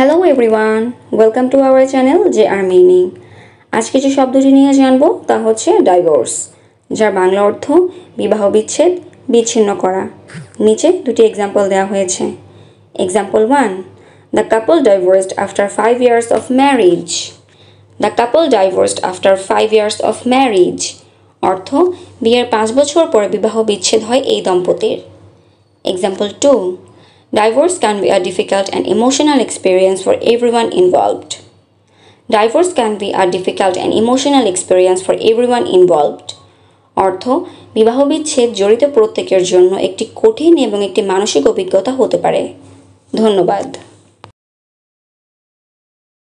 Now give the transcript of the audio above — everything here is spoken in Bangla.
Hello everyone welcome to our channel যে আর মিনিং আজকে যে শব্দটি নিয়ে জানবো তা হচ্ছে ডাইভোর্স যার বাংলা অর্থ বিবাহ বিচ্ছেদ বিচ্ছিন্ন করা নিচে দুটি এক্সাম্পল দেওয়া হয়েছে example one the couple divorced after five years of marriage the couple divorced after five years of marriage অর্থ বিয়ের পাঁচ বছর পরে বিবাহ বিচ্ছেদ হয় এই দম্পতির example two Divorce can be a difficult and emotional experience for everyone involved. Divorce can be a difficult and emotional experience for everyone involved অর্থ বিবাহ বিচ্ছেদ জড়িত প্রত্যেকের জন্য একটি কঠিন এবং একটি মানসিক অভিজ্ঞতা হতে পারে ধন্যবাদ